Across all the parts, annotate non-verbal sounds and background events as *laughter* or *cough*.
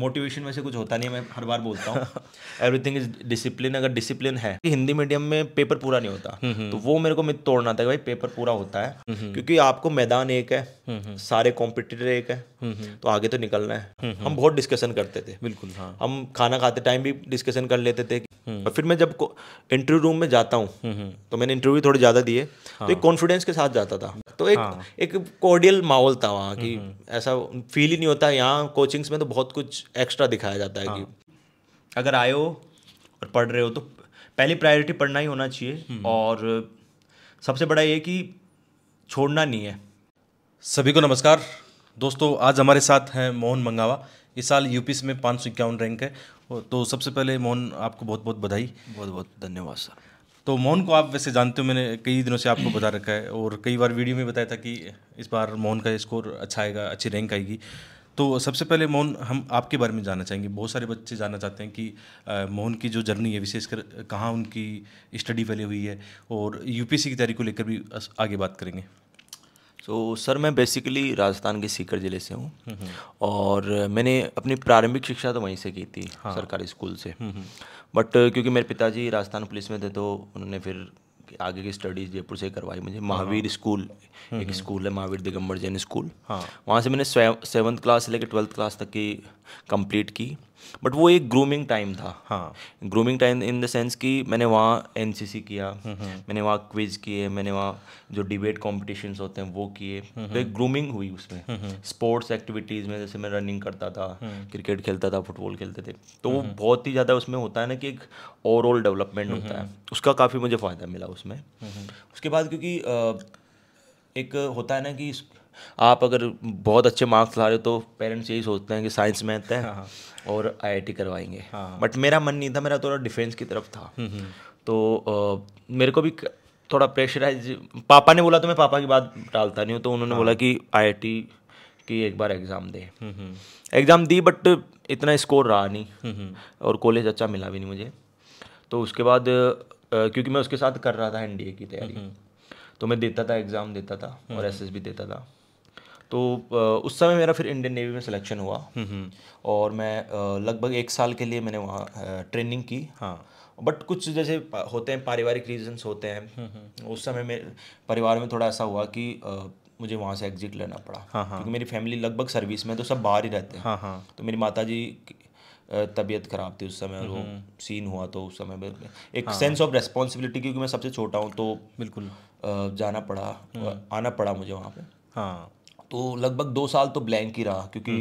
Motivation में से कुछ होता नहीं मैं हर बार बोलता हूँ एवरीथिंग इज डिसिप्लिन अगर डिसिप्लिन है हिंदी मीडियम में पेपर पूरा नहीं होता हम्म, हम्म। तो वो मेरे को मैं तोड़ना था कि भाई पेपर पूरा होता है हम्म, क्योंकि आपको मैदान एक है सारे कॉम्पिटिटर एक है तो आगे तो निकलना है हम बहुत डिस्कशन करते थे बिल्कुल हाँ। हम खाना खाते टाइम भी डिस्कशन कर लेते थे और फिर मैं जब इंटरव्यू रूम में जाता हूँ तो मैंने इंटरव्यू थोड़े ज़्यादा दिए तो एक कॉन्फिडेंस हाँ। के साथ जाता था तो एक हाँ। एक कॉर्डियल माहौल था वहाँ की ऐसा फील ही नहीं होता यहाँ कोचिंग्स में तो बहुत कुछ एक्स्ट्रा दिखाया जाता है कि हाँ। अगर आए हो और पढ़ रहे हो तो पहली प्रायोरिटी पढ़ना ही होना चाहिए हम्म। और सबसे बड़ा ये कि छोड़ना नहीं है सभी को नमस्कार दोस्तों आज हमारे साथ हैं मोहन मंगावा इस साल यूपी में पाँच सौ इक्यावन रैंक है तो सबसे पहले मोहन आपको बहुत बहुत बधाई बहुत बहुत धन्यवाद सर तो मोहन को आप वैसे जानते हो मैंने कई दिनों से आपको बता रखा है और कई बार वीडियो में बताया था कि इस बार मोहन का स्कोर अच्छा आएगा अच्छी रैंक आएगी तो सबसे पहले मोहन हम आपके बारे में जानना चाहेंगे बहुत सारे बच्चे जानना चाहते हैं कि मोहन की जो जर्नी है विशेषकर कहाँ उनकी स्टडी फैली हुई है और यूपीएससी की तैयारी को लेकर भी आगे बात करेंगे तो so, सर मैं बेसिकली राजस्थान के सीकर ज़िले से हूँ हम्म, हम्म। और मैंने अपनी प्रारंभिक शिक्षा तो वहीं से की थी हाँ। सरकारी स्कूल से हम्म, बट क्योंकि मेरे पिताजी राजस्थान पुलिस में थे तो उन्होंने फिर आगे की स्टडीज जयपुर से करवाई मुझे हाँ। महावीर स्कूल एक हम्म, हम्म। स्कूल है महावीर दिगंबर जैन स्कूल हाँ वहाँ से मैंने सेवन्थ क्लास से लेकर ट्वेल्थ क्लास तक की कंप्लीट की बट वो एक ग्रूमिंग टाइम था हाँ grooming time in the sense कि मैंने वहाँ एन किया मैंने वहाँ क्विज किए मैंने वहाँ जो डिबेट कॉम्पिटिशन्स होते हैं वो किए तो एक ग्रूमिंग हुई उसमें स्पोर्ट्स एक्टिविटीज़ में जैसे मैं रनिंग करता था क्रिकेट खेलता था फुटबॉल खेलते थे तो वो बहुत ही ज़्यादा उसमें होता है ना कि एक ओवरऑल डेवलपमेंट होता है उसका काफ़ी मुझे फ़ायदा मिला उसमें उसके बाद क्योंकि एक होता है ना कि आप अगर बहुत अच्छे मार्क्स ला रहे हो तो पेरेंट्स यही सोचते हैं कि साइंस में आते है हाँ, हाँ। और आईआईटी करवाएंगे बट हाँ। मेरा मन नहीं था मेरा थोड़ा डिफेंस की तरफ था हम्म, हम्म। तो मेरे को भी थोड़ा प्रेशराइज पापा ने बोला तो मैं पापा की बात डालता नहीं हूँ तो उन्होंने बोला कि आईआईटी की एक बार एग्ज़ाम दे एग्ज़ाम हम्म, दी बट इतना स्कोर रहा नहीं और कॉलेज अच्छा मिला भी नहीं मुझे तो उसके बाद क्योंकि मैं उसके साथ कर रहा था एनडीए की तैयारी तो मैं देता था एग्ज़ाम देता था और एस देता था तो उस समय मेरा फिर इंडियन नेवी में सिलेक्शन हुआ हम्म, हम्म। और मैं लगभग एक साल के लिए मैंने वहाँ ट्रेनिंग की हाँ बट कुछ जैसे होते हैं पारिवारिक रीजंस होते हैं हम्म, उस समय में परिवार में थोड़ा ऐसा हुआ कि मुझे वहाँ से एग्जिट लेना पड़ा हाँ हाँ। क्योंकि मेरी फैमिली लगभग सर्विस में तो सब बाहर ही रहते हैं हाँ हाँ। तो मेरी माता जी तबीयत खराब थी उस समय वो सीन हुआ तो उस समय में एक सेंस ऑफ रेस्पॉन्सिबिलिटी क्योंकि मैं सबसे छोटा हूँ तो बिल्कुल जाना पड़ा आना पड़ा मुझे वहाँ पे हाँ तो लगभग दो साल तो ब्लैंक ही रहा क्योंकि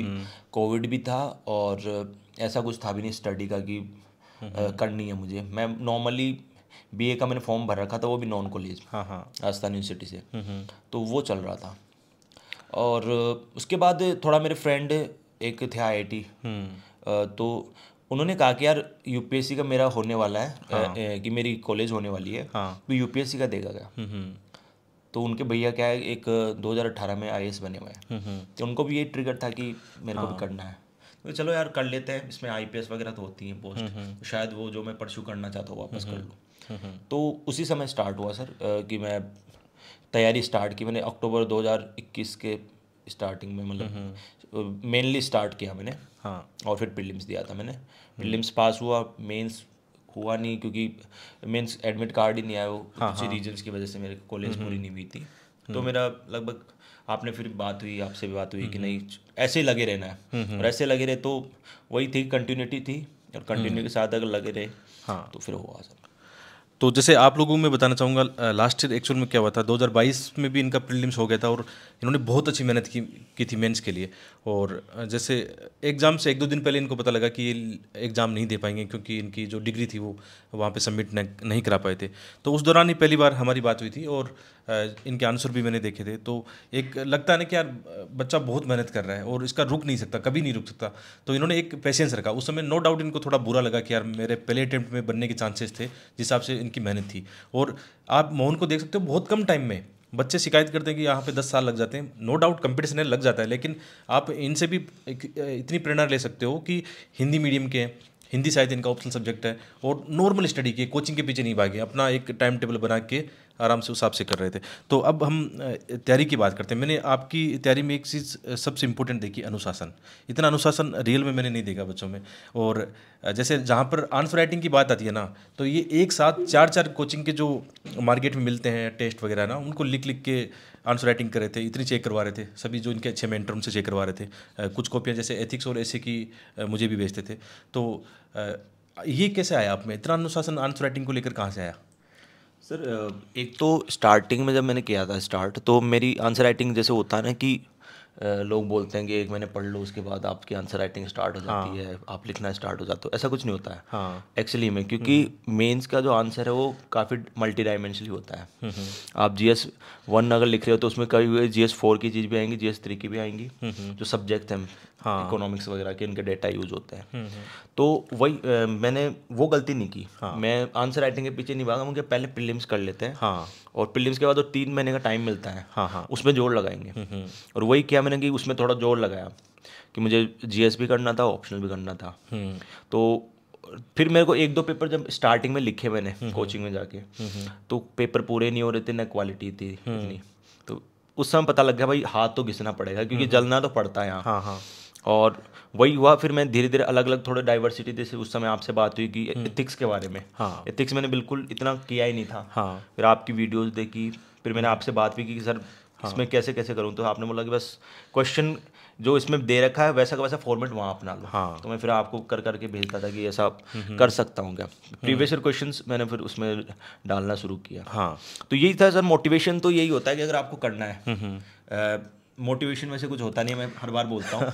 कोविड हम्म, हम्म। भी था और ऐसा कुछ था भी नहीं स्टडी का कि हम्म, करनी है मुझे मैं नॉर्मली बीए का मैंने फॉर्म भर रखा था वो भी नॉन कॉलेज हाँ, हाँ। राजस्थान यूनिवर्सिटी से तो वो चल रहा था और उसके बाद थोड़ा मेरे फ्रेंड एक थे आई तो उन्होंने कहा कि यार यूपीएससी का मेरा होने वाला है हाँ। कि मेरी कॉलेज होने वाली है हाँ। तो यूपीएससी का देगा क्या तो उनके भैया क्या है एक 2018 में आई बने हुए हैं हम्म, हम्म। तो उनको भी ये ट्रिगर था कि मेरे को भी हाँ। करना है तो चलो यार कर लेते हैं इसमें आई वगैरह तो होती हैं पोस्ट हम्म, तो शायद वो जो मैं परस्यू करना चाहता हूँ वापस कर लूँ तो उसी समय स्टार्ट हुआ सर कि मैं तैयारी स्टार्ट की मैंने अक्टूबर 2021 के स्टार्टिंग में मतलब मेनली स्टार्ट किया मैंने हाँ और फिर प्रिलिम्स दिया था मैंने प्रिलिम्स पास हुआ मेंस हुआ नहीं क्योंकि मीन्स एडमिट कार्ड ही नहीं आया वो हाँ, कुछ रीजन हाँ। की वजह से मेरे कॉलेज हम्म, पूरी हम्म। नहीं हुई थी हम्म। तो मेरा लगभग आपने फिर बात हुई आपसे भी बात हुई कि नहीं ऐसे ही लगे रहना है और ऐसे लगे रहे तो वही थी कंटिन्यूटी थी और कंटिन्यू के साथ अगर लगे रहे हाँ तो फिर हुआ सर तो जैसे आप लोगों में बताना चाहूँगा लास्ट ईयर एक्चुअल में क्या हुआ था 2022 में भी इनका प्रीलिम्स हो गया था और इन्होंने बहुत अच्छी मेहनत की की थी मेंस के लिए और जैसे एग्ज़ाम से एक दो दिन पहले इनको पता लगा कि ये एग्ज़ाम नहीं दे पाएंगे क्योंकि इनकी जो डिग्री थी वो वहाँ पर सबमिट नहीं करा पाए थे तो उस दौरान ही पहली बार हमारी बात हुई थी और इनके आंसर भी मैंने देखे थे तो एक लगता है ना कि यार बच्चा बहुत मेहनत कर रहा है और इसका रुक नहीं सकता कभी नहीं रुक सकता तो इन्होंने एक पेशेंस रखा उस समय नो डाउट इनको थोड़ा बुरा लगा कि यार मेरे पहले अटैम्प्ट में बनने के चांसेस थे जिस हिसाब से इनकी मेहनत थी और आप मोहन को देख सकते हो बहुत कम टाइम में बच्चे शिकायत करते हैं कि यहाँ पे दस साल लग जाते हैं नो डाउट कंपटीशन है लग जाता है लेकिन आप इनसे भी इतनी प्रेरणा ले सकते हो कि हिंदी मीडियम के हैं हिंदी साहित्य इनका ऑप्शनल सब्जेक्ट है और नॉर्मल स्टडी किए कोचिंग के पीछे नहीं भागे अपना एक टाइम टेबल बना के आराम से उस हिसाब से कर रहे थे तो अब हम तैयारी की बात करते हैं मैंने आपकी तैयारी में एक चीज़ सबसे इंपॉर्टेंट देखी अनुशासन इतना अनुशासन रियल में मैंने नहीं देखा बच्चों में और जैसे जहाँ पर आंसर राइटिंग की बात आती है ना तो ये एक साथ चार चार कोचिंग के जो मार्केट में मिलते हैं टेस्ट वगैरह ना उनको लिख लिख के आंसर राइटिंग कर रहे थे इतनी चेक करवा रहे थे सभी जो इनके अच्छे मेंटर उनसे चेक करवा रहे थे कुछ कॉपियाँ जैसे एथिक्स और ऐसे की मुझे भी भेजते थे तो ये कैसे आया आप में इतना अनुशासन आंसर राइटिंग को लेकर कहाँ से आया सर एक तो स्टार्टिंग में जब मैंने किया था स्टार्ट तो मेरी आंसर राइटिंग जैसे होता है ना कि लोग बोलते हैं कि एक महीने पढ़ लो उसके बाद आपकी आंसर राइटिंग स्टार्ट हो जाती हाँ। है आप लिखना स्टार्ट हो जाता हो ऐसा कुछ नहीं होता है हाँ। एक्चुअली में क्योंकि मेंस हम्म। का जो आंसर है वो काफ़ी मल्टी डायमेंशनली होता है हम्म, हम्म। आप जी एस वन अगर लिख रहे हो तो उसमें कभी जी एस फोर की चीज़ भी आएंगी जी एस थ्री की भी आएंगी जो सब्जेक्ट हैं हाँ इकोनॉमिक्स वगैरह के इनके डेटा यूज होते हैं हम्म, हम्म। तो वही मैंने वो गलती नहीं की हाँ मैं आंसर राइटिंग के पीछे नहीं भागा मुझे पहले प्रीलिम्स कर लेते हैं हाँ और प्रीलिम्स के बाद वो तो तीन महीने का टाइम मिलता है हाँ हाँ उसमें जोर लगाएंगे हम्म, और वही किया मैंने कि उसमें थोड़ा जोर लगाया कि मुझे जी भी करना था ऑप्शनल भी करना था तो फिर मेरे को एक दो पेपर जब स्टार्टिंग में लिखे मैंने कोचिंग में जाके तो पेपर पूरे नहीं हो रहे थे ना क्वालिटी थी तो उस समय पता लग गया भाई हाथ तो घिसना पड़ेगा क्योंकि जलना तो पड़ता है यहाँ हाँ हाँ और वही हुआ फिर मैं धीरे धीरे अलग अलग थोड़े डाइवर्सिटी जैसे उस समय आपसे बात हुई कि एथिक्स हम्म। के बारे में हाँ एथिक्स मैंने बिल्कुल इतना किया ही नहीं था हाँ फिर आपकी वीडियोस देखी फिर मैंने आपसे बात भी की कि सर हाँ। इसमें कैसे कैसे करूँ तो आपने बोला कि बस क्वेश्चन जो इसमें दे रखा है वैसा का वैसा फॉर्मेट वहाँ अपना लो हाँ तो मैं फिर आपको कर करके भेजता था कि ऐसा कर सकता हूँ क्या प्रीवियस हम्म। क्वेश्चन मैंने फिर उसमें डालना शुरू किया हाँ तो यही था सर मोटिवेशन तो यही होता है कि अगर आपको करना है मोटिवेशन में से कुछ होता नहीं है मैं हर बार बोलता हूँ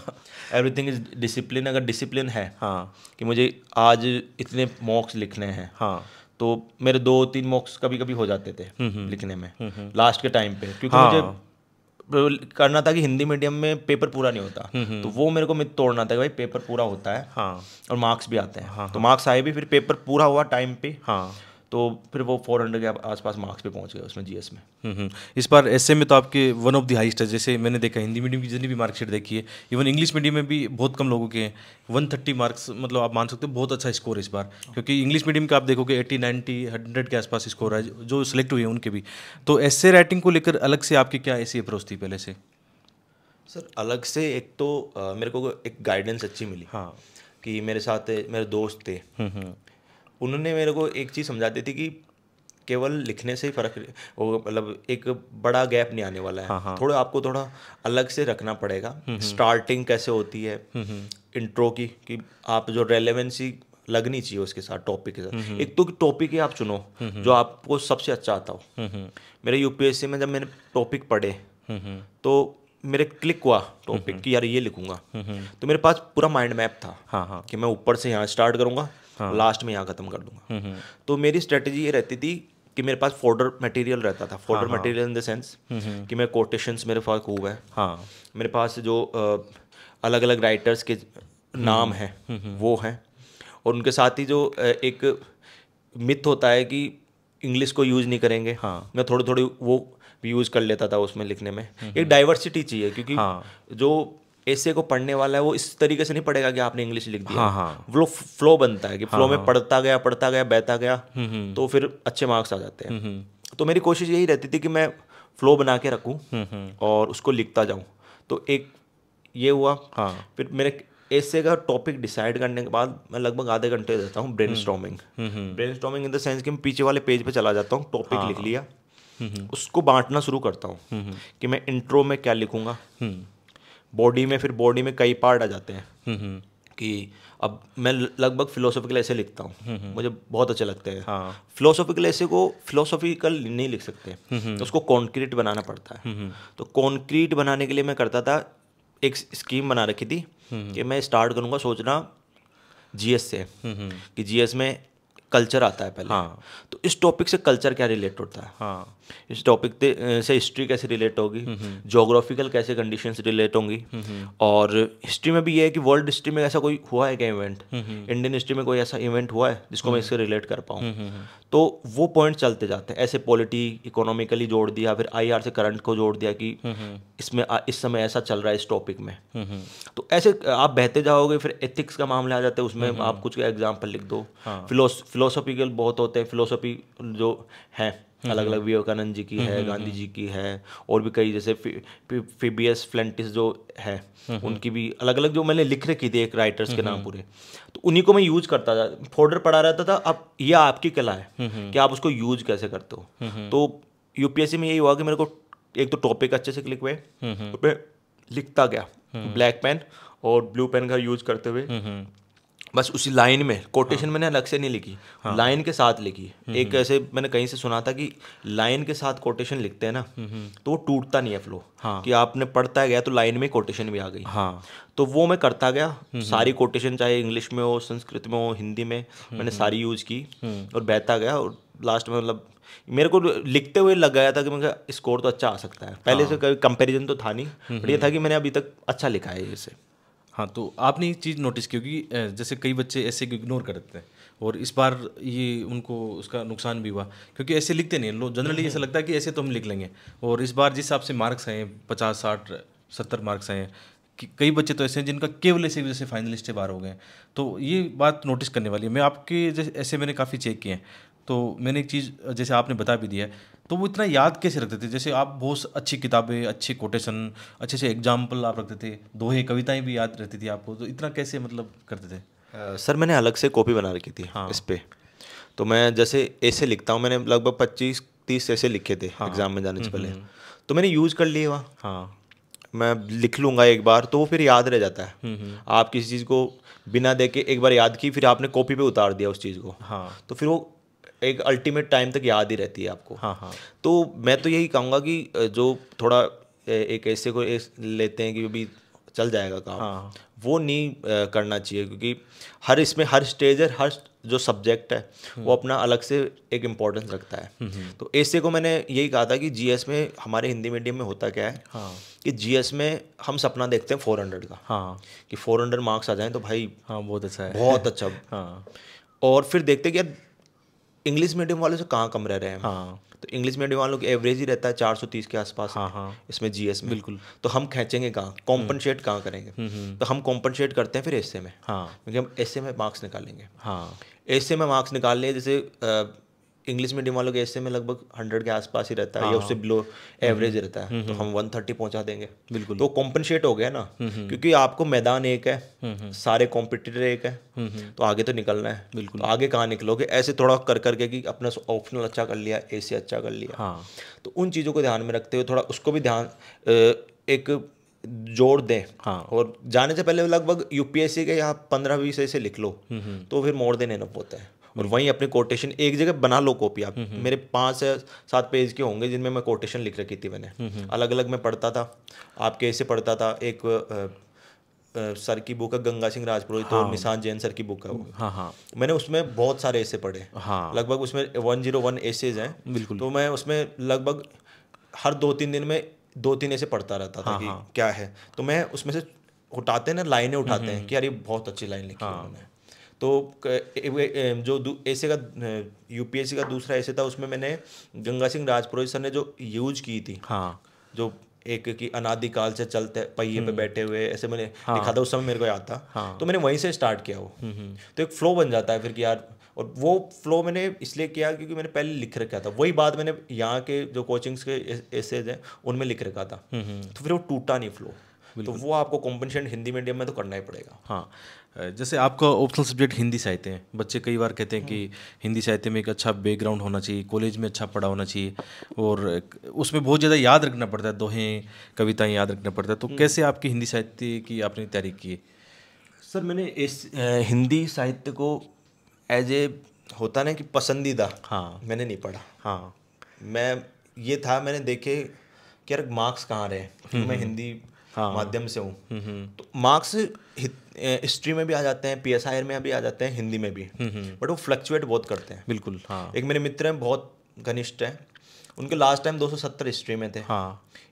एवरीथिंग इज डिसिप्लिन अगर डिसिप्लिन है हाँ कि मुझे आज इतने मॉक्स लिखने हैं हाँ तो मेरे दो तीन मॉक्स कभी कभी हो जाते थे हम्म, हम्म। लिखने में लास्ट हम्म, के टाइम पे क्योंकि हाँ। मुझे करना था कि हिंदी मीडियम में पेपर पूरा नहीं होता तो वो मेरे को मैं तोड़ना था कि भाई पेपर पूरा होता है हाँ। और मार्क्स भी आते हैं हाँ। तो मार्क्स हाँ। आए भी फिर पेपर पूरा हुआ टाइम पे हाँ। तो फिर वो फोर हंड्रेड के आसपास मार्क्स पे पहुंच गए उसमें एस में हम्म, हम्म। इस बार एस में तो आपके वन ऑफ द हाइस्ट है जैसे मैंने देखा हिंदी मीडियम की जितनी भी मार्कशीट देखी है इवन इंग्लिश मीडियम में भी बहुत कम लोगों के हैं वन थर्टी मार्क्स मतलब आप मान सकते हो बहुत अच्छा स्कोर इस बार क्योंकि इंग्लिश मीडियम का आप देखोगे एट्टी नाइन्टी हंड्रेड के आसपास स्कोर है जो सिलेक्ट हुए हैं उनके भी तो एस राइटिंग को लेकर अलग से आपकी क्या ऐसी अप्रोच थी पहले से सर अलग से एक तो आ, मेरे को एक गाइडेंस अच्छी मिली हाँ कि मेरे साथ मेरे दोस्त थे हम्म, उन्होंने मेरे को एक चीज़ समझा दी थी कि केवल लिखने से ही फर्क मतलब एक बड़ा गैप नहीं आने वाला है हाँ, हाँ. थोड़ा आपको थोड़ा अलग से रखना पड़ेगा हम्म, हम्म। स्टार्टिंग कैसे होती है हम्म, इंट्रो की कि आप जो रेलेवेंसी लगनी चाहिए उसके साथ टॉपिक के साथ एक तो टॉपिक ही आप चुनो जो आपको सबसे अच्छा आता हो मेरे यूपीएससी में जब मैंने टॉपिक पढ़े तो मेरे क्लिक हुआ टॉपिक कि यार ये लिखूंगा तो मेरे पास पूरा माइंड मैप था हाँ हाँ कि मैं ऊपर से यहाँ स्टार्ट करूंगा हाँ। लास्ट में यहाँ ख़त्म कर दूंगा हम्म, हम्म। तो मेरी स्ट्रेटेजी ये रहती थी कि मेरे पास फोल्डर मटेरियल रहता था folder material in the sense कि मैं कोटेशंस मेरे पास खूब है हाँ मेरे पास जो अलग अलग राइटर्स के हम्म, नाम हैं वो हैं और उनके साथ ही जो एक मिथ होता है कि इंग्लिश को यूज़ नहीं करेंगे हाँ मैं थोड़ी थोड़ी वो भी यूज़ कर लेता था उसमें लिखने में एक डाइवर्सिटी चाहिए क्योंकि हाँ। जो ऐसे को पढ़ने वाला है वो इस तरीके से नहीं पढ़ेगा कि आपने इंग्लिश लिख दिया हाँ हाँ वो फ्लो बनता है कि फ्लो हाँ, में हाँ। पढ़ता गया पढ़ता गया बहता गया हम्म, हम्म। तो फिर अच्छे मार्क्स आ जाते हैं हम्म, तो मेरी कोशिश यही रहती थी कि मैं फ्लो बना के रखूँ और उसको लिखता जाऊँ तो एक ये हुआ हाँ फिर मेरे ऐसे का टॉपिक डिसाइड करने के बाद मैं लगभग आधे घंटे देता हूँ brainstorming brainstorming in the sense कि मैं पीछे वाले पेज पे चला जाता हूँ टॉपिक हाँ। लिख हाँ। लिया उसको बांटना शुरू करता हूँ कि मैं इंट्रो में क्या लिखूँगा बॉडी में फिर बॉडी में कई पार्ट आ जाते हैं हम्म, हम्म। कि अब मैं लगभग फिलोसॉफिकल ऐसे लिखता हूँ हम्म, मुझे बहुत अच्छा लगता है हाँ। फिलोसॉफिकल ऐसे को फिलोसॉफिकल नहीं लिख सकते तो उसको कॉन्क्रीट बनाना पड़ता है तो कॉन्क्रीट बनाने के लिए मैं करता था एक स्कीम बना रखी थी कि मैं स्टार्ट करूँगा सोचना जीएस से कि जीएस में कल्चर आता है पहले हाँ तो इस टॉपिक से कल्चर क्या रिलेट होता है हाँ इस टॉपिक से हिस्ट्री कैसे रिलेट होगी जोग्राफिकल कैसे कंडीशन रिलेट होंगी और हिस्ट्री में भी ये है कि वर्ल्ड हिस्ट्री में ऐसा कोई हुआ है क्या इवेंट इंडियन हिस्ट्री में कोई ऐसा इवेंट हुआ है जिसको मैं हम्म। इससे रिलेट कर पाऊँ तो वो पॉइंट चलते जाते हैं ऐसे पॉलिटी इकोनॉमिकली जोड़ दिया फिर आईआर से करंट को जोड़ दिया कि हम्म, हम्म। इसमें इस समय ऐसा चल रहा है इस टॉपिक में हम्म, तो ऐसे आप बहते जाओगे फिर एथिक्स का मामला आ जाता है उसमें आप कुछ एग्जाम्पल लिख दो फिलोसॉफिकल हाँ। बहुत होते हैं फिलोसॉफी जो हैं हम्म, अलग अलग हम्म। विवेकानंद जी की हम्म, है गांधी जी की है और भी कई जैसे फेबियस फ्लेंटिस जो है उनकी भी अलग अलग जो मैंने लिख रखी थी एक राइटर्स के नाम पूरे तो उन्हीं को मैं यूज करता था फोल्डर पढ़ा रहता था अब ये आपकी कला है कि आप उसको यूज कैसे करते हो तो यूपीएससी में यही हुआ कि मेरे को एक तो टॉपिक अच्छे से क्लिक हुए लिखता गया ब्लैक पेन और ब्लू पेन का यूज करते हुए बस उसी लाइन में कोटेशन हाँ। मैंने अलग से नहीं लिखी हाँ। लाइन के साथ लिखी हम्म, एक हम्म। ऐसे मैंने कहीं से सुना था कि लाइन के साथ कोटेशन लिखते हैं ना हम्म, तो वो टूटता नहीं है फ्लो हाँ। कि आपने पढ़ता गया तो लाइन में कोटेशन भी आ गई हाँ। तो वो मैं करता गया सारी कोटेशन चाहे इंग्लिश में हो संस्कृत में हो हिंदी में मैंने सारी यूज की और बहता गया और लास्ट में मतलब मेरे को लिखते हुए लग गया था कि मैं स्कोर तो अच्छा आ सकता है पहले हाँ। से कभी कंपैरिजन तो था नहीं बट ये था कि मैंने अभी तक अच्छा लिखा है इसे हाँ तो आपने ये चीज़ नोटिस क्योंकि जैसे कई बच्चे ऐसे को इग्नोर करते हैं और इस बार ये उनको उसका नुकसान भी हुआ क्योंकि ऐसे लिखते नहीं लोग जनरली ऐसा लगता है कि ऐसे तो हम लिख लेंगे और इस बार जिस हिसाब से मार्क्स आए पचास साठ सत्तर मार्क्स आए हैं कई बच्चे तो ऐसे हैं जिनका केवल ऐसे वजह से फाइनलिस्ट बाहर हो गए तो ये बात नोटिस करने वाली है मैं आपके जैसे ऐसे मैंने काफ़ी चेक किए हैं तो मैंने एक चीज़ जैसे आपने बता भी दिया है तो वो इतना याद कैसे रखते थे जैसे आप बहुत अच्छी किताबें अच्छे कोटेशन अच्छे से एग्जाम्पल आप रखते थे दोहे कविताएं भी याद रहती थी आपको तो इतना कैसे मतलब करते थे आ, सर मैंने अलग से कॉपी बना रखी थी हाँ इस पर तो मैं जैसे ऐसे लिखता हूँ मैंने लगभग पच्चीस तीस ऐसे लिखे थे हाँ, एग्जाम में जाने से हम्म, पहले हम्म, हम्म। तो मैंने यूज कर लिए वहाँ हाँ मैं लिख लूँगा एक बार तो वो फिर याद रह जाता है आप किसी चीज़ को बिना देखे एक बार याद की फिर आपने कॉपी पे उतार दिया उस चीज़ को हाँ तो फिर वो एक अल्टीमेट टाइम तक याद ही रहती है आपको हाँ हाँ तो मैं तो यही कहूँगा कि जो थोड़ा एक ऐसे को लेते हैं कि अभी चल जाएगा काम हाँ। वो नहीं करना चाहिए क्योंकि हर इसमें हर स्टेज है हर जो सब्जेक्ट है हम्म। वो अपना अलग से एक इम्पोर्टेंस रखता है हम्म, हम्म। तो ऐसे को मैंने यही कहा था कि जीएस में हमारे हिंदी मीडियम में होता क्या है हाँ। कि जीएस में हम सपना देखते हैं फोर हंड्रेड का हाँ। कि फोर हंड्रेड मार्क्स आ जाए तो भाई हाँ बहुत अच्छा है बहुत अच्छा हाँ। और फिर देखते कि यार इंग्लिश मीडियम वालों से कहाँ कम रह रहे हैं हाँ तो इंग्लिश मीडियम वालों की एवरेज ही रहता है चार सौ तीस के आसपास हाँ हाँ इसमें जीएस एस बिल्कुल तो हम खेचेंगे कहाँ कॉम्पनसेट हम्म। कहाँ करेंगे हम्म, हम्म। तो हम कॉम्पनसेट करते हैं फिर ऐसे में हाँ क्योंकि हम ऐसे में मार्क्स निकालेंगे हाँ ऐसे में मार्क्स निकालने जैसे इंग्लिश मीडियम वालों के ऐसे में लगभग हंड्रेड के आसपास ही रहता है या हाँ। उससे बिलो एवरेज हम्म, रहता है हम्म, तो हम्म। हम वन थर्टी पहुँचा देंगे बिल्कुल तो कॉम्पनसेट हो गया ना क्योंकि आपको मैदान एक है सारे कॉम्पिटिटर एक है तो आगे तो निकलना है बिल्कुल तो आगे कहाँ निकलोगे ऐसे थोड़ा कर करके कि अपना ऑप्शनल अच्छा कर लिया ए अच्छा कर लिया हाँ। तो उन चीज़ों को ध्यान में रखते हुए थोड़ा उसको भी ध्यान एक जोड़ दें हाँ और जाने से पहले लगभग यूपीएससी के यहाँ पंद्रह बीस ऐसे लिख लो तो फिर मोड़ देने न होता है और वहीं अपने कोटेशन एक जगह बना लो कॉपी आप हम्म, हम्म। मेरे पाँच से सात पेज के होंगे जिनमें मैं कोटेशन लिख रखी थी मैंने हम्म, अलग अलग मैं पढ़ता था आपके ऐसे पढ़ता था एक सर की बुक है गंगा सिंह राजपुरोहित हाँ। और निशान जैन सर की बुक है वो हाँ हाँ मैंने उसमें बहुत सारे ऐसे पढ़े हाँ लगभग उसमें वन जीरो वन एसेज हैं बिल्कुल तो मैं उसमें लगभग हर दो तीन दिन में दो तीन ऐसे पढ़ता रहता था हाँ, कि हाँ। क्या है तो मैं उसमें से उठाते हैं ना लाइनें उठाते हैं कि यार ये बहुत अच्छी लाइन लिखी हाँ। उन्होंने तो जो ऐसे का यूपीएससी का दूसरा ऐसे था उसमें मैंने गंगा सिंह राजपुरोहित सर ने जो यूज की थी हाँ जो एक की अनादिकाल से चलते पहिए पे हम्म। बैठे हुए ऐसे मैंने हाँ। लिखा था उस समय मेरे को याद था हाँ। तो मैंने वहीं से स्टार्ट किया वो हम्म, हम्म। तो एक फ्लो बन जाता है फिर कि यार और वो फ्लो मैंने इसलिए किया क्योंकि मैंने पहले लिख रखा था वही बात मैंने यहाँ के जो कोचिंग्स के ऐसे हैं उनमें लिख रखा था तो फिर वो टूटा नहीं फ्लो तो वो आपको कॉम्पनसेंट हिंदी मीडियम में तो करना ही पड़ेगा हाँ जैसे आपका ऑप्शनल सब्जेक्ट हिंदी साहित्य है बच्चे कई बार कहते हैं कि हिंदी साहित्य में एक अच्छा बैकग्राउंड होना चाहिए कॉलेज में अच्छा पढ़ा होना चाहिए और उसमें बहुत ज़्यादा याद रखना पड़ता है दोहे कविताएं याद रखना पड़ता है तो हम्म। कैसे आपकी हिंदी साहित्य की आपने तैयारी की सर मैंने इस हिंदी साहित्य को एज ए होता ना कि पसंदीदा हाँ मैंने नहीं पढ़ा हाँ मैं ये था मैंने देखे कि यार मार्क्स कहाँ रहे तो मैं हम्म। हिंदी हाँ। माध्यम से हूँ हम्म, हम्म। तो मार्क्स हिस्ट्री में भी आ जाते हैं पी में भी आ जाते हैं हिंदी में भी बट हम्म, वो फ्लक्चुएट बहुत करते हैं बिल्कुल हाँ एक मेरे मित्र हैं बहुत घनिष्ठ है उनके लास्ट टाइम 270 हिस्ट्री में थे हाँ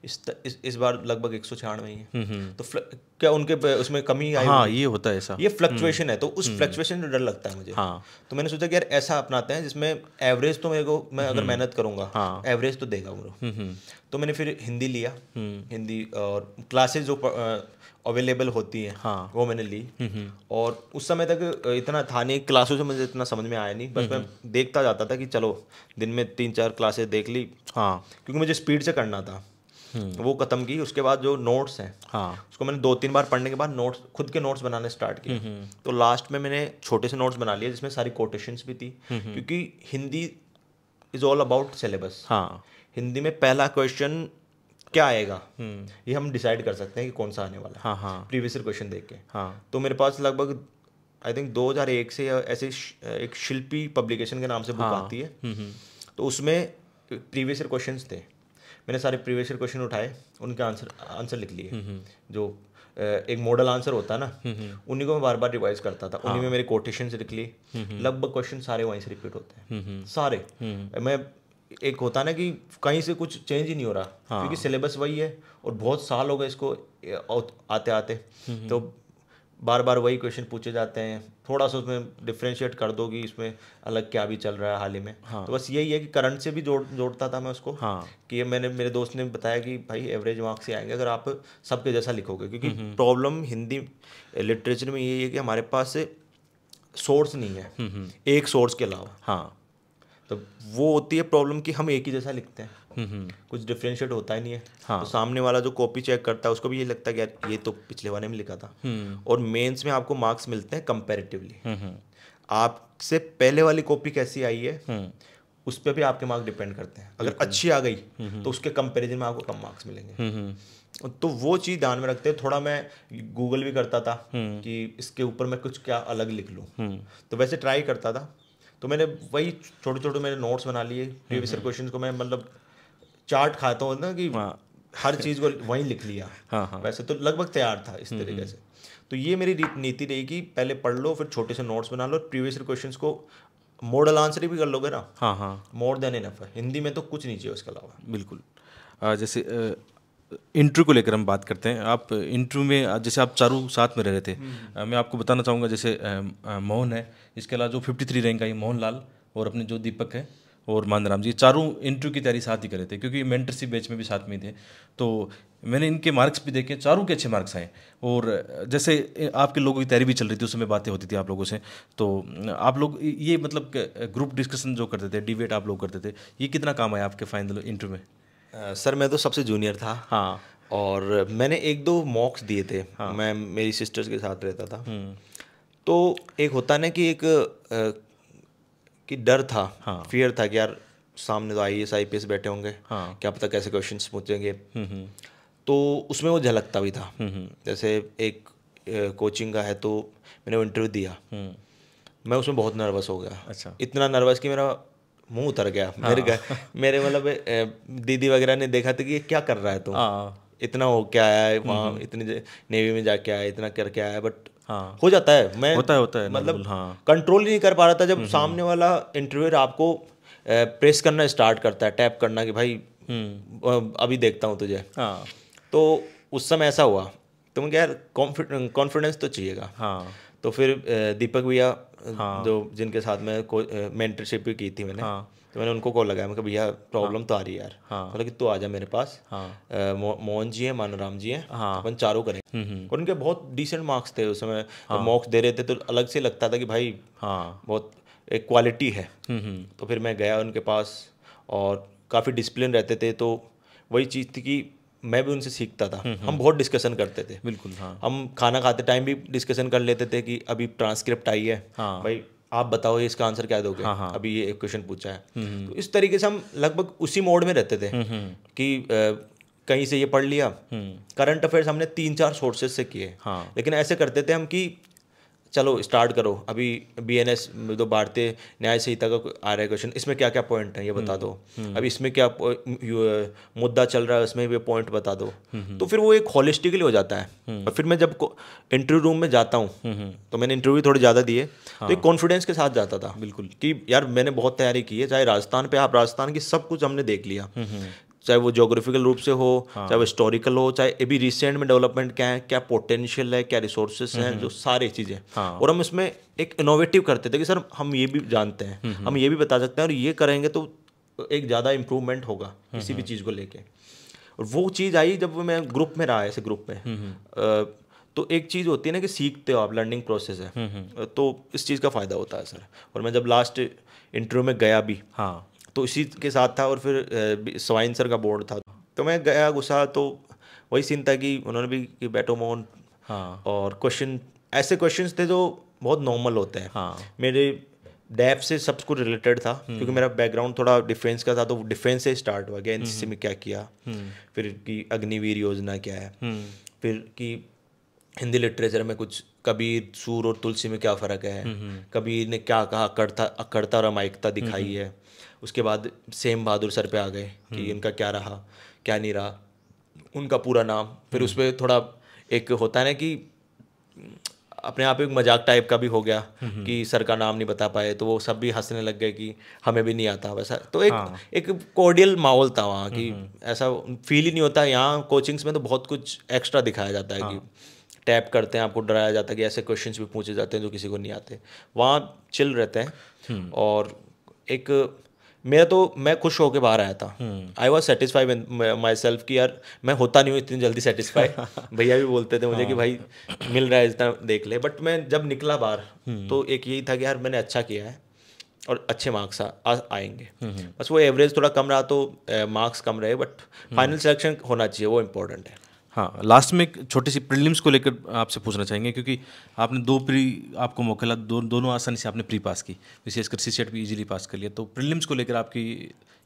इस त, इस, इस बार लगभग एक सौ छियानवे ही है हम्म, हम्म। तो क्या उनके उसमें कमी आई हाँ ये होता है ऐसा ये फ्लक्चुएशन हम्म। है तो उस फ्लक्चुएशन से डर लगता है मुझे हाँ तो मैंने सोचा कि यार ऐसा अपनाते हैं जिसमें एवरेज तो मेरे को मैं अगर मेहनत करूंगा हाँ एवरेज तो देगा मेरे तो मैंने फिर हिंदी लिया हिंदी और क्लासेज जो अवेलेबल होती हैं हाँ वो मैंने ली हम्म, हम्म। और उस समय तक इतना था नहीं क्लासों से मुझे इतना समझ में आया नहीं बस हम्म, मैं देखता जाता था कि चलो दिन में तीन चार क्लासेस देख ली हाँ क्योंकि मुझे स्पीड से करना था वो ख़त्म की उसके बाद जो नोट्स हैं हाँ उसको मैंने दो तीन बार पढ़ने के बाद नोट्स खुद के नोट्स बनाने स्टार्ट किए तो लास्ट में मैंने छोटे से नोट्स बना लिए जिसमें सारी कोटेशंस भी थी क्योंकि Hindi is all about syllabus हाँ हिंदी में पहला क्वेश्चन क्या आएगा हम्म। ये हम डिसाइड कर सकते हैं कि कौन सा आने वाला है हाँ हाँ प्रीवियस क्वेश्चन देख के हाँ तो मेरे पास लगभग आई थिंक 2001 से ऐसे एक शिल्पी पब्लिकेशन के नाम से बुक हाँ, आती है हम्म, हम्म। तो उसमें प्रीवियस ईयर क्वेश्चंस थे मैंने सारे प्रीवियस ईयर क्वेश्चन उठाए उनके आंसर आंसर लिख लिए जो एक मॉडल आंसर होता ना उन्हीं को मैं बार बार रिवाइज करता था उन्हीं में हाँ। मेरे कोटेशन लिख लिए लगभग क्वेश्चन सारे वहीं से रिपीट होते हैं सारे मैं एक होता ना कि कहीं से कुछ चेंज ही नहीं हो रहा हाँ। क्योंकि सिलेबस वही है और बहुत साल हो गए इसको आते आते हम्म, हम्म। तो बार बार वही क्वेश्चन पूछे जाते हैं थोड़ा सा उसमें डिफ्रेंशिएट कर दोगी इसमें अलग क्या भी चल रहा है हाल ही में हाँ। तो बस यही है कि करंट से भी जोड़ जोड़ता था मैं उसको हाँ। कि मैंने मेरे दोस्त ने बताया कि भाई एवरेज मार्क्स ही आएंगे अगर आप सबके जैसा लिखोगे क्योंकि प्रॉब्लम हम्म, हिंदी लिटरेचर में यही है कि हमारे पास सोर्स नहीं है एक सोर्स के अलावा हाँ तो वो होती है प्रॉब्लम कि हम एक ही जैसा लिखते हैं हम्म, हम्म। कुछ डिफ्रेंशिएट होता ही नहीं है हाँ। तो सामने वाला जो कॉपी चेक करता है उसको भी ये लगता है कि यार ये तो पिछले वाले में लिखा था हम्म। और मेंस में आपको मार्क्स मिलते हैं कंपेरेटिवली आपसे पहले वाली कॉपी कैसी आई है उस पर भी आपके मार्क्स डिपेंड करते हैं अगर अच्छी आ गई तो उसके कंपेरिजन में आपको कम मार्क्स मिलेंगे तो वो चीज़ ध्यान में रखते हैं थोड़ा मैं गूगल भी करता था कि इसके ऊपर मैं कुछ क्या अलग लिख लूँ तो वैसे ट्राई करता था तो मैंने वही छोटे छोटे मेरे नोट्स बना लिए प्रीवियस क्वेश्चन को मैं मतलब चार्ट खाता हूँ ना कि हाँ। हर चीज़ को वहीं लिख लिया हाँ हाँ वैसे तो लगभग तैयार था इस तरीके से तो ये मेरी नीति रही कि पहले पढ़ लो फिर छोटे से नोट्स बना लो प्रीवियस क्वेश्चन को मॉडल आंसर भी कर लोगे ना हाँ हाँ मोर देन इनफ है हिंदी में तो कुछ नहीं चाहिए उसके अलावा बिल्कुल जैसे इंटरव्यू को लेकर हम बात करते हैं आप इंटरव्यू में जैसे आप चारों साथ में रह रहे थे आ, हम्म, हम्म। मैं आपको बताना चाहूँगा जैसे मोहन है इसके अलावा जो फिफ्टी थ्री रैंक आई मोहन लाल और अपने जो दीपक है और मानराम जी चारों इंटरव्यू की तैयारी साथ ही कर रहे थे क्योंकि मेंटरशिप बैच में भी साथ में थे तो मैंने इनके मार्क्स भी देखे चारों के अच्छे मार्क्स आए और जैसे आपके लोगों की तैयारी भी चल रही थी उस समय बातें होती थी आप लोगों से तो आप लोग ये मतलब ग्रुप डिस्कशन जो करते थे डिबेट आप लोग करते थे ये कितना काम आया आपके फाइनल इंटरव्यू में सर मैं तो सबसे जूनियर था हाँ और मैंने एक दो मॉक्स दिए थे हाँ। मैं मेरी सिस्टर्स के साथ रहता था हम्म। तो एक होता ना कि एक कि डर था हाँ। फियर था कि यार सामने तो I S I P S बैठे होंगे हाँ। क्या पता कैसे क्वेश्चन पूछेंगे हम्म, हम्म। तो उसमें वो झलकता भी था जैसे एक कोचिंग का है तो मैंने वो इंटरव्यू दिया मैं उसमें बहुत नर्वस हो गया अच्छा इतना नर्वस कि मेरा मुंह उतर गया मेरे हाँ। मेरे मतलब दीदी वगैरह ने देखा था कि क्या कर रहा है तुम हाँ। इतना हो क्या आया है हम्म, वहाँ हम्म। इतनी नेवी में जाके आया इतना करके आया बट हाँ हो जाता है मैं होता है होता है मतलब हाँ कंट्रोल ही नहीं कर पा रहा था जब हम्म, सामने वाला इंटरव्यूर आपको प्रेस करना स्टार्ट करता है टैप करना कि भाई अभी देखता हूँ तुझे हाँ तो उस समय ऐसा हुआ तो मैं यार कॉन्फिडेंस तो चाहिएगा हाँ तो फिर दीपक भैया हाँ। जो जिनके साथ में मेंटरशिप भी की थी मैंने हाँ। तो मैंने उनको कॉल लगाया मैं भैया प्रॉब्लम हाँ। तो आ रही है यार हाँ। मतलब कि तू आ जा मेरे पास हाँ। मोहन जी हैं मानोराम जी हैं हाँ। तो अपन चारों करें हम्म, हम्म। और उनके बहुत डिसेंट मार्क्स थे उस समय हाँ। मॉक्स दे रहे थे तो अलग से लगता था कि भाई हाँ। बहुत एक क्वालिटी है हम्म, तो फिर मैं गया उनके पास और काफ़ी डिसिप्लिन रहते थे तो वही चीज़ थी कि मैं भी उनसे सीखता था हम्म, हम हम्म। बहुत डिस्कशन करते थे बिल्कुल हाँ हम खाना खाते टाइम भी डिस्कशन कर लेते थे कि अभी ट्रांसक्रिप्ट आई है हाँ भाई आप बताओ ये इसका आंसर क्या दोगे हाँ, हाँ। अभी ये क्वेश्चन पूछा है हम्म, तो इस तरीके से हम लगभग उसी मोड में रहते थे कि कहीं से ये पढ़ लिया करंट अफेयर्स हमने तीन चार सोर्सेज से किए हाँ। लेकिन ऐसे करते थे हम कि चलो स्टार्ट करो अभी बी एन एस दो भारतीय न्याय संहिता का आ रहा है क्वेश्चन इसमें क्या क्या पॉइंट है ये बता हम्म, दो हम्म। अभी इसमें क्या मुद्दा चल रहा है उसमें भी पॉइंट बता दो हम्म, तो फिर वो एक हॉलिस्टिकली हो जाता है और फिर मैं जब इंटरव्यू रूम में जाता हूँ तो मैंने इंटरव्यू थोड़े ज़्यादा दिए तो एक कॉन्फिडेंस हाँ। के साथ जाता था बिल्कुल कि यार मैंने बहुत तैयारी की है चाहे राजस्थान पर आप राजस्थान की सब कुछ हमने देख लिया चाहे वो जोग्राफिकल रूप से हो हाँ। चाहे वो हिस्टोरिकल हो चाहे अभी रिसेंट में डेवलपमेंट क्या है क्या पोटेंशियल है क्या रिसोर्सेस हैं जो सारी चीज़ें हाँ। और हम इसमें एक इनोवेटिव करते थे कि सर हम ये भी जानते हैं हम ये भी बता सकते हैं और ये करेंगे तो एक ज़्यादा इम्प्रूवमेंट होगा किसी भी चीज़ को लेके और वो चीज़ आई जब मैं ग्रुप में रहा ऐसे ग्रुप में तो एक चीज़ होती है ना कि सीखते हो आप लर्निंग प्रोसेस है तो इस चीज़ का फ़ायदा होता है सर और मैं जब लास्ट इंटरव्यू में गया भी हाँ तो इसी के साथ था और फिर स्वाइन सर का बोर्ड था तो मैं गया गुस्सा तो वही सीन था कि उन्होंने भी कि बैटो मोन हाँ और क्वेश्चन ऐसे क्वेश्चन थे जो बहुत नॉर्मल होते हैं हाँ मेरे डैप से सब कुछ रिलेटेड था हम्म। क्योंकि मेरा बैकग्राउंड थोड़ा डिफेंस का था तो डिफेंस से स्टार्ट हुआ गया एनसीसी हम्म। में क्या किया हम्म। फिर कि अग्निवीर योजना क्या है फिर कि हिंदी लिटरेचर में कुछ कबीर सूर और तुलसी में क्या फ़र्क है कबीर ने क्या कहा अकड़ता अकड़ता और अमायकता दिखाई है उसके बाद सेम बहादुर सर पे आ गए कि हम्म। इनका क्या रहा क्या नहीं रहा उनका पूरा नाम फिर हम्म। उस पर थोड़ा एक होता है ना कि अपने आप एक मजाक टाइप का भी हो गया हम्म, कि सर का नाम नहीं बता पाए तो वो सब भी हंसने लग गए कि हमें भी नहीं आता वैसा तो एक हाँ। एक कॉर्डियल माहौल था वहाँ कि ऐसा फील ही नहीं होता यहाँ कोचिंग्स में तो बहुत कुछ एक्स्ट्रा दिखाया जाता है हाँ। कि टैप करते हैं आपको डराया जाता है कि ऐसे क्वेश्चन भी पूछे जाते हैं जो किसी को नहीं आते वहाँ चिल रहते हैं और एक मेरा तो मैं खुश होकर बाहर आया था I was satisfied myself कि यार मैं होता नहीं हूँ इतनी जल्दी सेटिस्फाई *laughs* भैया भी बोलते थे मुझे कि हाँ। भाई मिल रहा है इतना देख ले बट मैं जब निकला बाहर हम्म। तो एक यही था कि यार मैंने अच्छा किया है और अच्छे मार्क्स आएंगे हम्म, हम्म। बस वो एवरेज थोड़ा कम रहा तो मार्क्स कम रहे बट फाइनल सिलेक्शन होना चाहिए वो इम्पोर्टेंट है हाँ लास्ट में एक छोटी सी प्रीलिम्स को लेकर आपसे पूछना चाहेंगे क्योंकि आपने दो प्री आपको मौका ला दो, दोनों आसानी से आपने प्री पास की विशेषकर सी सेट e भी इजीली पास कर लिया तो प्रीलिम्स को लेकर आपकी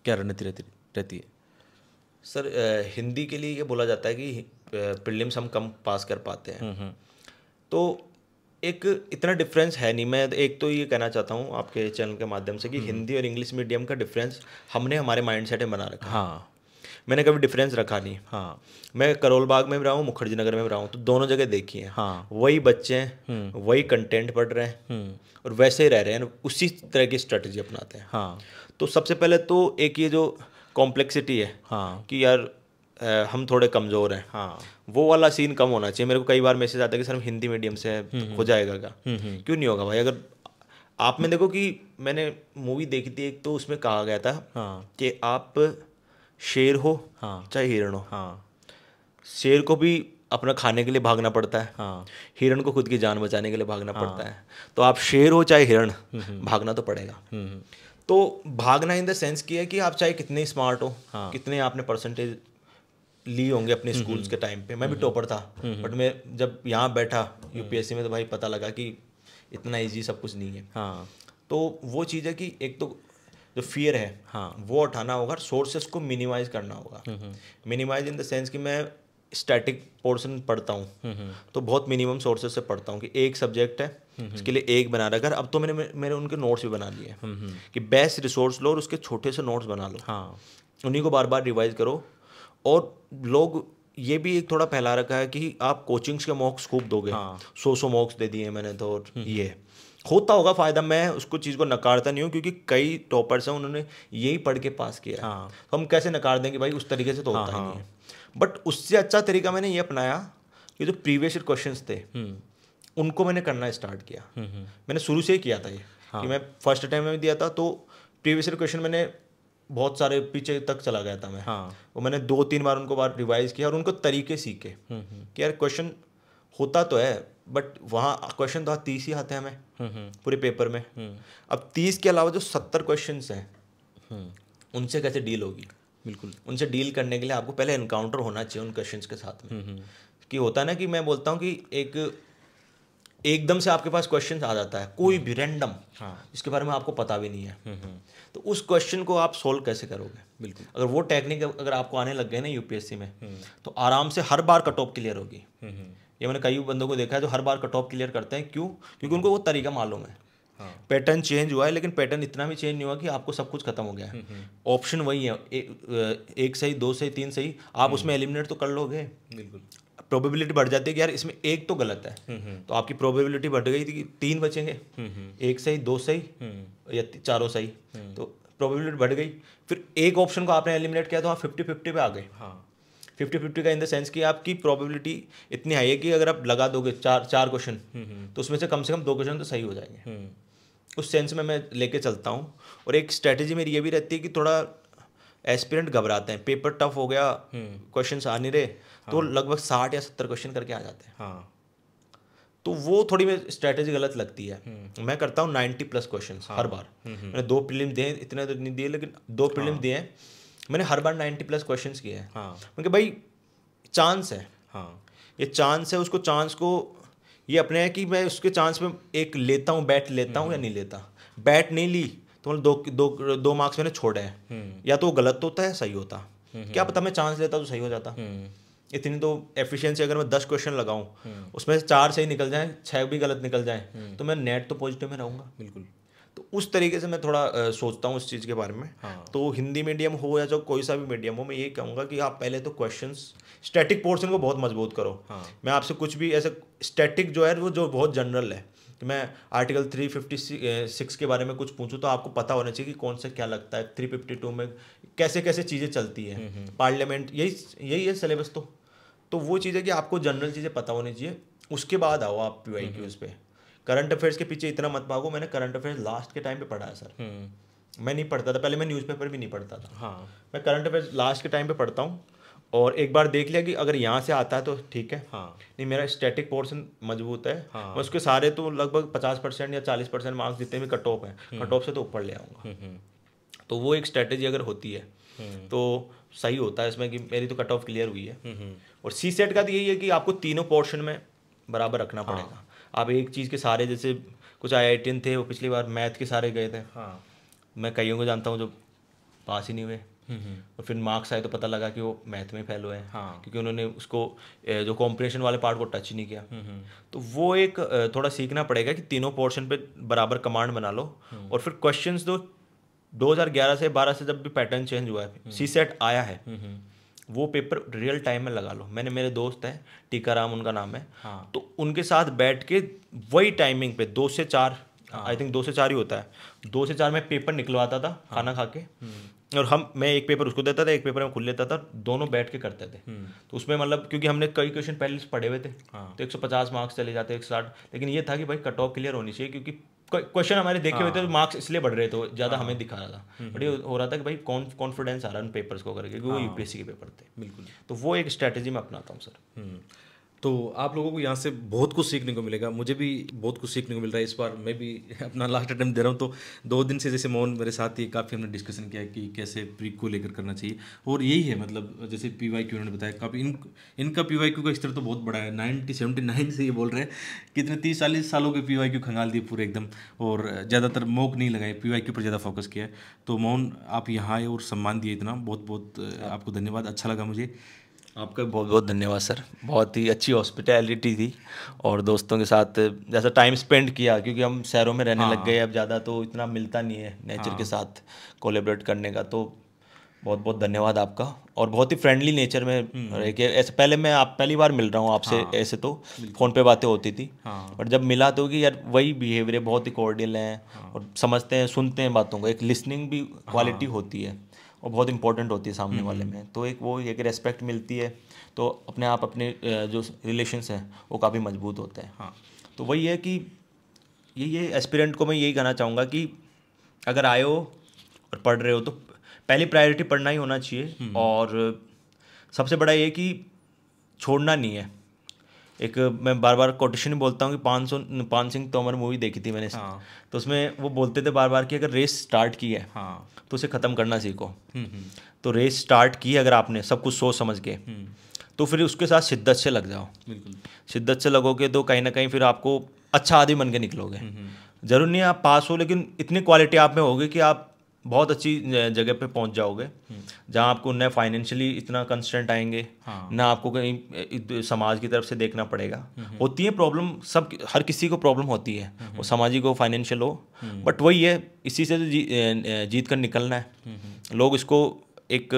क्या रणनीति रहती रहती है सर आ, हिंदी के लिए ये बोला जाता है कि प्रीलिम्स हम कम पास कर पाते हैं हम्म, हम्म। तो एक इतना डिफरेंस है नहीं मैं एक तो ये कहना चाहता हूँ आपके चैनल के माध्यम से कि हम्म। हिंदी और इंग्लिश मीडियम का डिफरेंस हमने हमारे सेट में बना रखा हाँ मैंने कभी डिफरेंस रखा नहीं हाँ मैं करोल बाग में भी रहा हूँ मुखर्जी नगर में भी रहा हूँ तो दोनों जगह देखी है हाँ वही बच्चे हैं हम्म। वही कंटेंट पढ़ रहे हैं हम्म। और वैसे ही रह रहे हैं उसी तरह की स्ट्रेटजी अपनाते हैं हाँ तो सबसे पहले तो एक ये जो कॉम्प्लेक्सिटी है हाँ कि यार हम थोड़े कमज़ोर हैं हाँ वो वाला सीन कम होना चाहिए मेरे को कई बार मैसेज आता है कि सर हम हिंदी मीडियम से तो हम्म। हो जाएगा क्या क्यों नहीं होगा भाई अगर आप में देखो कि मैंने मूवी देखी थी एक तो उसमें कहा गया था हाँ। कि आप शेर हो हाँ चाहे हिरण हो हाँ शेर को भी अपना खाने के लिए भागना पड़ता है हाँ हिरण को खुद की जान बचाने के लिए भागना हाँ। पड़ता है तो आप शेर हो चाहे हिरण हम्म, हम्म। भागना तो पड़ेगा हम्म, तो भागना इन द सेंस की है कि आप चाहे कितने स्मार्ट हो हाँ। कितने आपने परसेंटेज ली होंगे अपने स्कूल्स के टाइम पे मैं भी टॉपर था बट मैं जब यहाँ बैठा यूपीएससी में तो भाई पता लगा कि इतना ईजी सब कुछ नहीं है हाँ तो वो चीज़ है कि एक तो जो फियर है हाँ वो उठाना होगा सोर्सेस को मिनिमाइज करना होगा मिनिमाइज इन द सेंस कि मैं स्टैटिक पोर्शन पढ़ता हूँ तो बहुत मिनिमम सोर्सेज से पढ़ता हूँ कि एक सब्जेक्ट है इसके लिए एक बना रखा अब तो मैंने मैंने उनके नोट्स भी बना लिए कि बेस्ट रिसोर्स लो और उसके छोटे से नोट्स बना लो हाँ उन्हीं को बार बार रिवाइज करो और लोग ये भी एक थोड़ा फैला रखा है कि आप कोचिंग्स के मॉक्स खूब दोगे सौ सौ मॉक्स दे दिए मैंने तो ये होता होगा फ़ायदा मैं उसको चीज़ को नकारता नहीं हूँ क्योंकि कई टॉपर्स हैं उन्होंने यही पढ़ के पास किया हाँ। तो हम कैसे नकार देंगे भाई उस तरीके से तो होता हाँ। ही नहीं हाँ। है बट उससे अच्छा तरीका मैंने ये अपनाया कि जो प्रीवियस क्वेश्चन थे हम्म। उनको मैंने करना स्टार्ट किया हम्म, हम्म। मैंने शुरू से ही किया था ये हाँ। कि मैं फर्स्ट टाइम में दिया था तो प्रीवियस क्वेश्चन मैंने बहुत सारे पीछे तक चला गया था मैं हाँ। वो मैंने दो तीन बार उनको बार रिवाइज किया और उनको तरीके सीखे कि यार क्वेश्चन होता तो है बट वहाँ क्वेश्चन तो तीस ही आते हैं हमें हम्म, हम्म। पूरे पेपर में हम्म। अब तीस के अलावा जो सत्तर क्वेश्चन हैं उनसे कैसे डील होगी बिल्कुल उनसे डील करने के लिए आपको पहले इनकाउंटर होना चाहिए उन क्वेश्चन के साथ में कि होता ना कि मैं बोलता हूँ कि एक एकदम से आपके पास क्वेश्चन आ जाता है कोई भी रैंडम हाँ जिसके बारे में आपको पता भी नहीं है तो उस क्वेश्चन को आप सोल्व कैसे करोगे बिल्कुल अगर वो टेक्निक अगर आपको आने लग गए ना यूपीएससी में तो आराम से हर बार कट ऑफ क्लियर होगी ये मैंने कई बंदों को देखा है जो हर बार कट ऑफ क्लियर करते हैं क्यों क्योंकि उनको वो तरीका मालूम है पैटर्न हाँ। चेंज हुआ है लेकिन पैटर्न इतना भी चेंज नहीं हुआ कि आपको सब कुछ खत्म हो गया है ऑप्शन हम्म, हम्म। वही है ए, एक सही दो सही तीन सही आप उसमें एलिमिनेट हम्म। तो कर लोगे बिल्कुल प्रोबेबिलिटी बढ़ जाती है कि यार इसमें एक तो गलत है तो आपकी प्रोबेबिलिटी बढ़ गई थी कि तीन बचेंगे एक सही दो सही या चारों सही तो प्रोबेबिलिटी बढ़ गई फिर एक ऑप्शन को आपने एलिमिनेट किया तो आप फिफ्टी फिफ्टी पे आ गए हाँ फिफ्टी फिफ्टी का इन द सेंस कि आपकी प्रोबेबिलिटी इतनी हाई है कि अगर आप लगा दोगे चार चार क्वेश्चन हम्म, हम्म। तो उसमें से कम से कम दो क्वेश्चन तो सही हो जाएंगे हम्म। उस सेंस में मैं लेके चलता हूँ और एक स्ट्रैटेजी मेरी ये भी रहती है कि थोड़ा एस्पिरेंट घबराते हैं पेपर टफ हो गया क्वेश्चन आ नहीं रहे तो हाँ। तो लगभग साठ या सत्तर क्वेश्चन करके आ जाते हैं हाँ। तो वो थोड़ी मेरी स्ट्रैटेजी गलत लगती है मैं करता हूँ नाइन्टी प्लस क्वेश्चन हर बार मैंने दो फिल्म दिए इतने तो नहीं दिए लेकिन दो फिल्म हाँ। दिए हैं तो मैंने हर बार नाइन्टी प्लस क्वेश्चन किए हैं हाँ मैंने भाई चांस है हाँ ये चांस है उसको चांस को ये अपने है कि मैं उसके चांस में एक लेता हूँ बैट लेता हूँ या हम्म। नहीं लेता बैट नहीं ली तो मतलब दो दो दो मार्क्स मैंने छोड़े हैं हम्म। या तो वो गलत होता है सही होता हम्म, क्या पता मैं चांस लेता तो सही हो जाता इतनी तो एफिशिएंसी अगर मैं दस क्वेश्चन लगाऊं उसमें से चार सही निकल जाए छह भी गलत निकल जाए तो मैं नेट तो पॉजिटिव में रहूंगा बिल्कुल तो उस तरीके से मैं थोड़ा आ, सोचता हूँ उस चीज़ के बारे में हाँ। तो हिंदी मीडियम हो या जो कोई सा भी मीडियम हो मैं ये कहूँगा कि आप पहले तो क्वेश्चन स्टैटिक पोर्शन को बहुत मजबूत करो हाँ। मैं आपसे कुछ भी ऐसे स्टैटिक जो है वो जो बहुत जनरल है कि मैं आर्टिकल थ्री फिफ्टी सिक्स के बारे में कुछ पूछूँ तो आपको पता होना चाहिए कि कौन सा क्या लगता है थ्री फिफ्टी टू में कैसे कैसे चीज़ें चलती हैं पार्लियामेंट हम्म, हम्म। यही यही है सिलेबस तो तो वो चीज़ है कि आपको जनरल चीज़ें पता होनी चाहिए उसके बाद आओ आप पी आई क्यूज़ पर करंट अफेयर्स के पीछे इतना मत भागो मैंने करंट अफेयर्स लास्ट के टाइम पे पढ़ा है सर हम्म। मैं नहीं पढ़ता था पहले मैं न्यूज़पेपर भी नहीं पढ़ता था हाँ मैं करंट अफेयर्स लास्ट के टाइम पे पढ़ता हूँ और एक बार देख लिया कि अगर यहाँ से आता है तो ठीक है हाँ नहीं मेरा स्टैटिक पोर्शन मजबूत है हाँ। उसके सारे तो लगभग पचास परसेंट या चालीस परसेंट मार्क्स जितने भी कट ऑफ हैं कट हम्म। ऑफ से तो ऊपर ले आऊँगा हम्म, तो वो एक स्ट्रेटेजी अगर होती है तो सही होता है इसमें कि मेरी तो कट ऑफ क्लियर हुई है और सी सेट का तो यही है कि आपको तीनों पोर्शन में बराबर रखना हाँ। पड़ेगा आप एक चीज़ के सारे जैसे कुछ आई थे वो पिछली बार मैथ के सारे गए थे हाँ मैं कईयों को जानता हूँ जो पास ही नहीं हुए हम्म, हम्म। और फिर मार्क्स आए तो पता लगा कि वो मैथ में फेल हुए हैं हाँ। क्योंकि उन्होंने उसको जो कॉम्पिटिशन वाले पार्ट को टच ही नहीं किया हम्म, तो वो एक थोड़ा सीखना पड़ेगा कि तीनों पोर्शन पे बराबर कमांड बना लो और फिर क्वेश्चंस दो 2011 से 12 से जब भी पैटर्न चेंज हुआ है सी सेट आया है वो पेपर रियल टाइम में लगा लो मैंने मेरे दोस्त हैं टीकाराम उनका नाम है हाँ. तो उनके साथ बैठ के वही टाइमिंग पे दो से चार आई हाँ। थिंक दो से चार ही होता है दो से चार में पेपर निकलवाता था हाँ. खाना खा के हम्म। और हम मैं एक पेपर उसको देता था एक पेपर मैं खुल लेता था दोनों बैठ के करते थे हम्म। तो उसमें मतलब क्योंकि हमने कई क्वेश्चन पहले से पढ़े हुए थे हाँ। तो 150 मार्क्स चले जाते एक साठ लेकिन ये था कि भाई कट ऑफ क्लियर होनी चाहिए क्योंकि क्वेश्चन हमारे देखे हुए थे तो हाँ। मार्क्स इसलिए बढ़ रहे थे ज़्यादा हाँ। हमें दिखा रहा था हम्म, बट ये हम्म। हो रहा था कि भाई कौन कॉन्फिडेंस आ रहा है उन पेपर्स को करके क्योंकि वो यूपीएससी हाँ। के पेपर थे बिल्कुल तो वो एक स्ट्रैटेजी मैं अपनाता हूँ सर तो आप लोगों को यहाँ से बहुत कुछ सीखने को मिलेगा मुझे भी बहुत कुछ सीखने को मिल रहा है इस बार मैं भी *laughs* अपना लास्ट अटैम्प्ट दे रहा हूँ तो दो दिन से जैसे मोहन मेरे साथ ही काफ़ी हमने डिस्कशन किया कि कैसे प्री को लेकर करना चाहिए और यही है मतलब जैसे पी वाई क्यू उन्होंने बताया काफ़ी इन इनका पी वाई क्यू का स्तर तो बहुत बड़ा है नाइनटी सेवेंटी नाइन से ये बोल रहे हैं कितने तीस चालीस सालों के पी वाई क्यू खंगाल दिए पूरे एकदम और ज़्यादातर मोक नहीं लगाए पी वाई क्यू पर ज़्यादा फोकस किया तो मोहन आप यहाँ आए और सम्मान दिए इतना बहुत बहुत हाँ। आपको धन्यवाद अच्छा लगा मुझे आपका बहुत बहुत धन्यवाद सर बहुत ही अच्छी हॉस्पिटैलिटी थी और दोस्तों के साथ जैसा टाइम स्पेंड किया क्योंकि हम शहरों में रहने हाँ। लग गए अब ज़्यादा तो इतना मिलता नहीं है नेचर हाँ। के साथ कोलेबरेट करने का तो बहुत बहुत धन्यवाद आपका और बहुत ही फ्रेंडली नेचर में हम्म। रह के ऐसे पहले मैं आप पहली बार मिल रहा हूँ आपसे हाँ, ऐसे तो फ़ोन पे बातें होती थी हाँ, और जब मिला तो कि यार वही बिहेवियर बहुत ही कॉर्डियल हैं हाँ, और समझते हैं सुनते हैं बातों को एक लिसनिंग भी क्वालिटी हाँ, होती है और बहुत इंपॉर्टेंट होती है सामने वाले हम्म। में तो एक वो एक रेस्पेक्ट मिलती है तो अपने आप अपने जो रिलेशन्स हैं वो काफ़ी मजबूत होते हैं हाँ तो वही है कि ये ये एस्पिरेंट को मैं यही कहना चाहूँगा कि अगर आए हो और पढ़ रहे हो तो पहली प्रायोरिटी पढ़ना ही होना चाहिए हम्म। और सबसे बड़ा ये कि छोड़ना नहीं है एक मैं बार बार कोटेशन बोलता हूँ कि पान सौ पान सिंह तोमर मूवी देखी थी मैंने हाँ। तो उसमें वो बोलते थे बार बार कि अगर रेस स्टार्ट की है हाँ। तो उसे ख़त्म करना सीखो हम्म, हम्म। तो रेस स्टार्ट की अगर आपने सब कुछ सोच समझ के हम्म। तो फिर उसके साथ शिद्दत से लग जाओ बिल्कुल शिद्दत से लगोगे तो कहीं ना कहीं फिर आपको अच्छा आदमी बन के निकलोगे ज़रूर नहीं आप पास हो लेकिन इतनी क्वालिटी आप में होगी कि आप बहुत अच्छी जगह पे पहुंच जाओगे हम्म। जहां आपको न फाइनेंशियली इतना कंस्टेंट आएंगे हाँ। ना आपको कहीं समाज की तरफ से देखना पड़ेगा हम्म। होती है प्रॉब्लम सब हर किसी को प्रॉब्लम होती है हम्म। वो सामाजिक हो फाइनेंशियल हो बट वही है इसी से तो जी, जीत कर निकलना है लोग इसको एक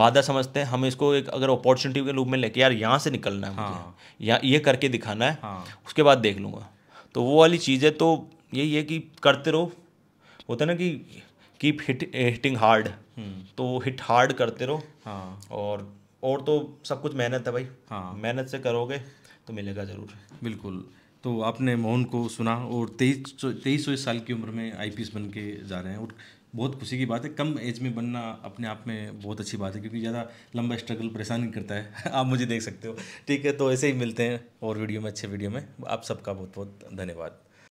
बाधा समझते हैं हमें इसको एक अगर अपॉर्चुनिटी के रूप में लेके यार यहाँ से निकलना है हाँ। या ये करके दिखाना है हाँ। उसके बाद देख लूँगा तो वो वाली चीज़ है तो यही है कि करते रहो होता ना कि keep hit hitting hard hmm. तो हिट हार्ड करते रहो हाँ और और तो सब कुछ मेहनत है भाई हाँ मेहनत से करोगे तो मिलेगा ज़रूर बिल्कुल तो आपने मोहन को सुना और तेईस तेईस साल की उम्र में आई बन के जा रहे हैं और बहुत खुशी की बात है कम एज में बनना अपने आप में बहुत अच्छी बात है क्योंकि ज़्यादा लंबा स्ट्रगल परेशान करता है *laughs* आप मुझे देख सकते हो ठीक है तो ऐसे ही मिलते हैं और वीडियो में अच्छे वीडियो में आप सबका बहुत बहुत धन्यवाद